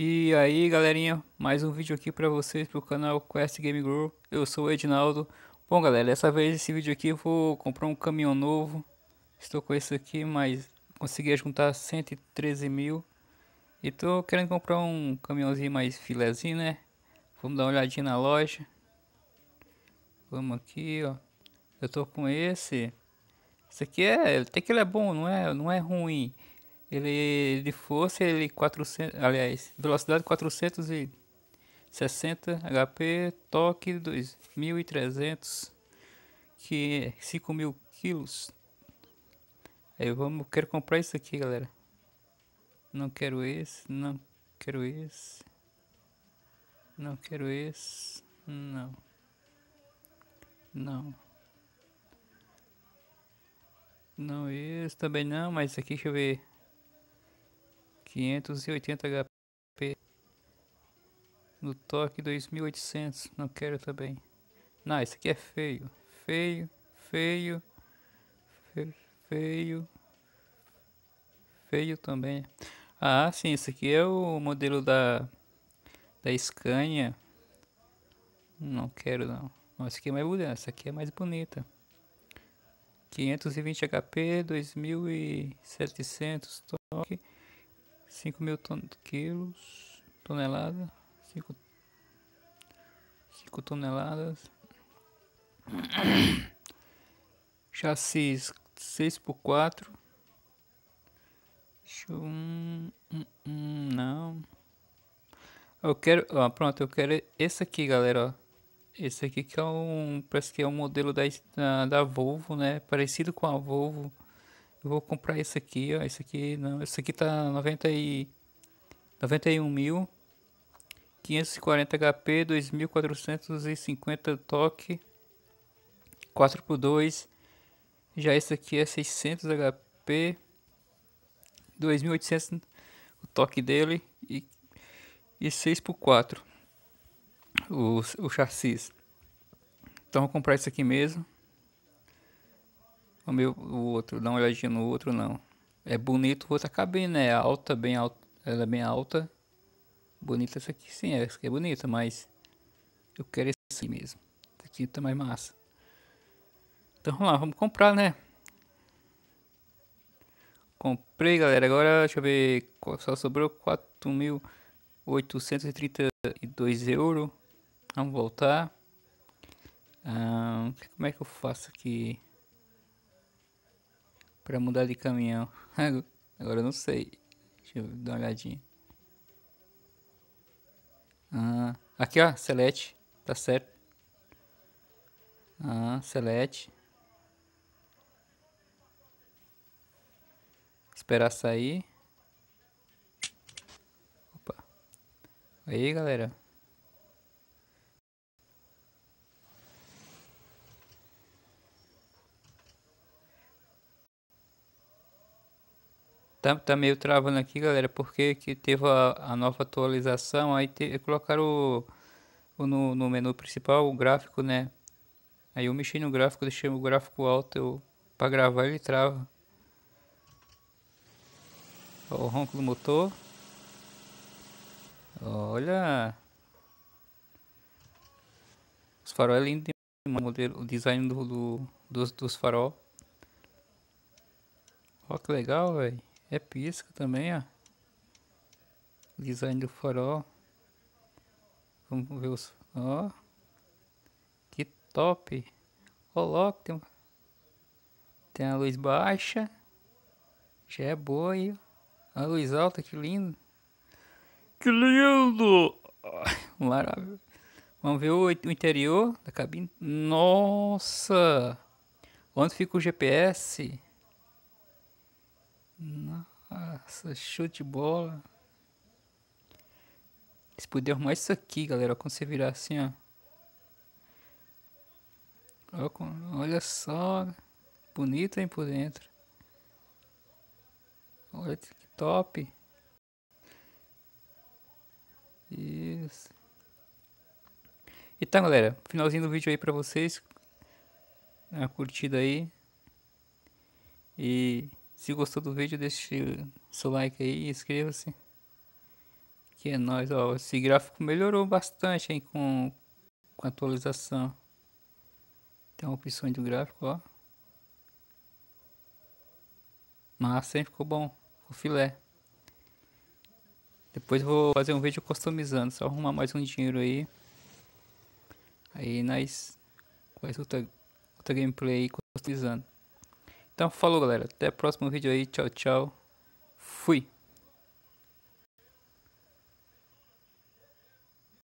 E aí galerinha, mais um vídeo aqui pra vocês pro canal Quest Game Guru, eu sou o Edinaldo. Bom galera, dessa vez esse vídeo aqui eu vou comprar um caminhão novo, estou com esse aqui, mas consegui juntar 113 mil. E tô querendo comprar um caminhãozinho mais filezinho, né? Vamos dar uma olhadinha na loja. Vamos aqui, ó. Eu tô com esse. Esse aqui é, até que ele é bom, não é, não é ruim. Ele de força, ele 400, aliás, velocidade 460 HP, toque 2300, que é 5000 quilos. Aí vamos, quero comprar isso aqui, galera. Não quero esse, não quero esse. Não quero esse, não. Não. Não esse também não, mas aqui deixa eu ver. 580 HP. No toque 2800. Não quero também. Não, esse aqui é feio. Feio, feio. Feio. Feio, também. Ah, sim. Esse aqui é o modelo da... Da Scania. Não quero não. não esse aqui é mais bonita. Essa aqui é mais bonita. 520 HP, 2700 toque. 5 mil ton quilos, tonelada, 5, 5 toneladas. Chassis 6x4. Deixa eu... Hum, hum, não. Eu quero... Ó, pronto, eu quero esse aqui, galera, ó. Esse aqui que é um... Parece que é um modelo da, da, da Volvo, né? Parecido com a Volvo eu vou comprar esse aqui, ó, esse aqui não, esse aqui tá 90 e 91 mil 540 HP, 2450 toque, 4 por 2. Já esse aqui é 600 HP, 2800 o toque dele e, e 6 por 4 o, o chassis. Então vou comprar esse aqui mesmo o meu, o outro, dá uma olhadinha no outro, não. É bonito, o outro a é cabine né? é alta, bem alta, ela é bem alta. Bonita essa aqui, sim, essa aqui é bonita, mas eu quero esse aqui mesmo. Essa aqui tá mais massa. Então vamos lá, vamos comprar, né? Comprei, galera. Agora, deixa eu ver, só sobrou 4.832 euros. Vamos voltar. Ah, como é que eu faço aqui? para mudar de caminhão. Agora eu não sei. Deixa eu dar uma olhadinha. Ah, aqui ó, select, tá certo. Ah, select. Esperar sair. Opa. Aí, galera. Tá, tá meio travando aqui, galera, porque que teve a, a nova atualização, aí te, colocaram o, o, no, no menu principal o gráfico, né? Aí eu mexi no gráfico, deixei o gráfico alto, eu, pra gravar ele trava. Ó, o ronco do motor. Olha! Os faróis é lindo demais, o, modelo, o design do, do, dos, dos Olha que legal, velho. É pisca também, ó. Design do farol. Vamos ver os... Ó. Que top. Ó, louco. Tem, tem a luz baixa. Já é boa aí. A luz alta, que lindo. Que lindo! Maravilha. Vamos ver o, interior da cabine. Nossa! Onde fica o GPS? Nossa, show de bola. Se puder arrumar isso aqui, galera, quando você virar assim, ó. Olha só, bonito, hein, por dentro. Olha que top. Isso. Então, galera, finalzinho do vídeo aí pra vocês. Uma curtida aí. E se gostou do vídeo, deixe seu like aí e inscreva-se. Que é nóis, ó. Esse gráfico melhorou bastante, hein, com, com a atualização. Tem opções do gráfico, ó. Mas sempre ficou bom, ficou filé. Depois vou fazer um vídeo customizando, só arrumar mais um dinheiro aí. Aí nós faz outra, outra gameplay customizando. Então falou galera, até o próximo vídeo aí, tchau tchau, fui!